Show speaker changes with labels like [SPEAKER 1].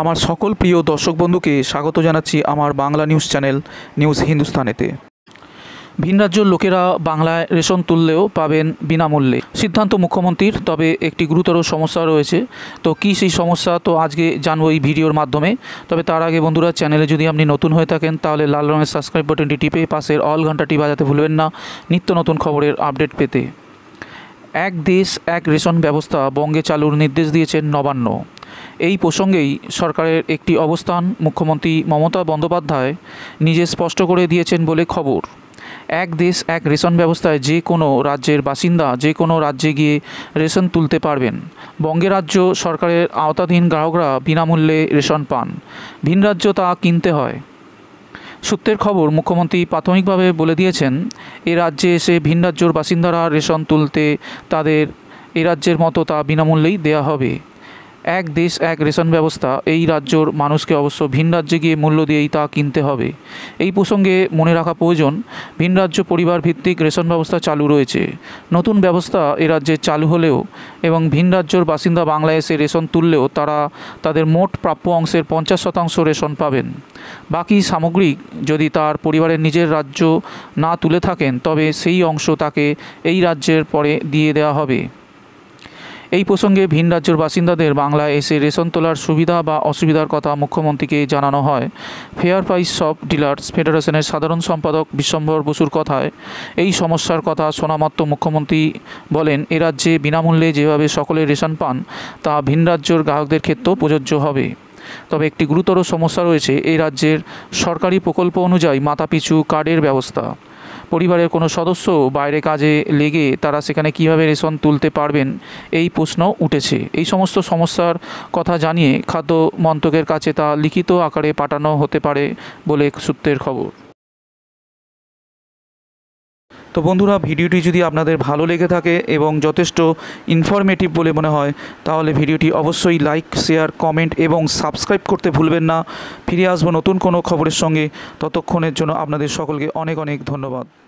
[SPEAKER 1] আমার সকল প্রিয় দর্শক বন্ধুকে স্বাগত জানাচ্ছি আমার বাংলা নিউজ চ্যানেল নিউজ হিন্দুস্তানেতে ভিন রাজ্যের লোকেরা বাংলায় রেশন তুললেও পাবেন বিনামূল্যে সিদ্ধান্ত মুখ্যমন্ত্রীর তবে একটি গুরুতর সমস্যা রয়েছে তো কি সেই সমস্যা তো আজকে জানবো এই ভিডিওর মাধ্যমে তবে তার আগে বন্ধুরা চ্যানেলে যদি আপনি নতুন হয়ে থাকেন তাহলে লাল রঙের সাবস্ক্রাইব বাটনটি টিপে পাশের অল ঘন্টাটি বাজাতে ভুলবেন না নিত্য নতুন খবরের আপডেট পেতে এক দেশ এক রেশন ব্যবস্থা বঙ্গে চালুর নির্দেশ দিয়েছেন নবান্ন এই প্রসঙ্গেই সরকারের একটি অবস্থান মুখ্যমন্ত্রী মমতা বন্দ্যোপাধ্যায় নিজে স্পষ্ট করে দিয়েছেন বলে খবর এক দেশ এক রেশন ব্যবস্থায় যে কোনো রাজ্যের বাসিন্দা যে কোনো রাজ্যে গিয়ে রেশন তুলতে পারবেন বঙ্গে রাজ্য সরকারের আওতাধীন গ্রাহকরা বিনামূল্যে রেশন পান ভিন রাজ্য তা কিনতে হয় সূত্রের খবর মুখ্যমন্ত্রী প্রাথমিকভাবে বলে দিয়েছেন এ রাজ্যে এসে ভিন রাজ্যর বাসিন্দারা রেশন তুলতে তাদের এ রাজ্যের মতো তা বিনামূল্যেই দেয়া হবে এক দেশ এক রেশন ব্যবস্থা এই রাজ্যর মানুষকে অবশ্য ভিন রাজ্যে গিয়ে মূল্য দিয়েই তা কিনতে হবে এই প্রসঙ্গে মনে রাখা প্রয়োজন ভিন রাজ্য পরিবার ভিত্তিক রেশন ব্যবস্থা চালু রয়েছে নতুন ব্যবস্থা এ রাজ্যে চালু হলেও এবং ভিন রাজ্যর বাসিন্দা বাংলায় এসে রেশন তুললেও তারা তাদের মোট প্রাপ্য অংশের পঞ্চাশ শতাংশ রেশন পাবেন বাকি সামগ্রিক যদি তার পরিবারের নিজের রাজ্য না তুলে থাকেন তবে সেই অংশ তাকে এই রাজ্যের পরে দিয়ে দেওয়া হবে এই প্রসঙ্গে ভিন রাজ্যের বাসিন্দাদের বাংলায় এসে রেশন তোলার সুবিধা বা অসুবিধার কথা মুখ্যমন্ত্রীকে জানানো হয় ফেয়ার প্রাইস সব ডিলার্স ফেডারেশনের সাধারণ সম্পাদক বিশ্বম্বর বসুর কথায় এই সমস্যার কথা শোনামাত্র মুখ্যমন্ত্রী বলেন এ রাজ্যে বিনামূল্যে যেভাবে সকলে রেশন পান তা ভিন রাজ্যের গ্রাহকদের ক্ষেত্রেও প্রযোজ্য হবে তবে একটি গুরুতর সমস্যা রয়েছে এই রাজ্যের সরকারি প্রকল্প অনুযায়ী মাথাপিছু কার্ডের ব্যবস্থা পরিবারের কোনো সদস্য বাইরে কাজে লেগে তারা সেখানে কিভাবে রেশন তুলতে পারবেন এই প্রশ্ন উঠেছে এই সমস্ত সমস্যার কথা জানিয়ে খাদ্য মন্ত্রকের কাছে তা লিখিত আকারে পাঠানো হতে পারে বলে সূত্রের খবর তো বন্ধুরা ভিডিওটি যদি আপনাদের ভালো লেগে থাকে এবং যথেষ্ট ইনফরমেটিভ বলে মনে হয় তাহলে ভিডিওটি অবশ্যই লাইক শেয়ার কমেন্ট এবং সাবস্ক্রাইব করতে ভুলবেন না ফিরে আসবো নতুন কোনো খবরের সঙ্গে ততক্ষণের জন্য আপনাদের সকলকে অনেক অনেক ধন্যবাদ